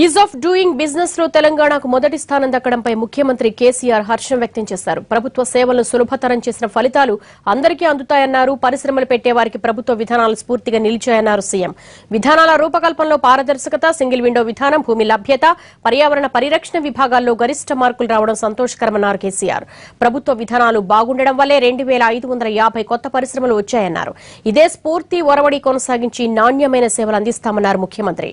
is of doing business లో తెలంగాణకు మొదటి స్థానం దక్కడంపై ముఖ్యమంత్రి కేసీఆర్ హర్షం వ్యక్తం చేశారు ప్రభుత్వ సేవలను సులభతరం చేసిన ఫలితాలు అందరికీ అందుతాయన్నారు పరిశ్రమలు పెట్టేవారికి ప్రభుత్వ విధానాలు స్ఫూర్తిగా నిలిచాయన్నారు సీఎం విధానాల రూపకల్పనలో పారదర్శకత సింగిల్ విండో విధానం భూమి లభ్యత పర్యావరణ పరిరక్షణ విభాగాల్లో గరిష్ట మార్కులు రావడం సంతోషకరమన్నారు కేసీఆర్ ప్రభుత్వ విధానాలు బాగుండడం వల్లే రెండు వేల ఐదు వందల యాభై కొత్త పరిశ్రమలు వచ్చాయన్నారు ఇదే స్ఫూర్తి ఒరవడి కొనసాగించి నాణ్యమైన సేవలు అందిస్తామన్నారు ముఖ్యమంత్రి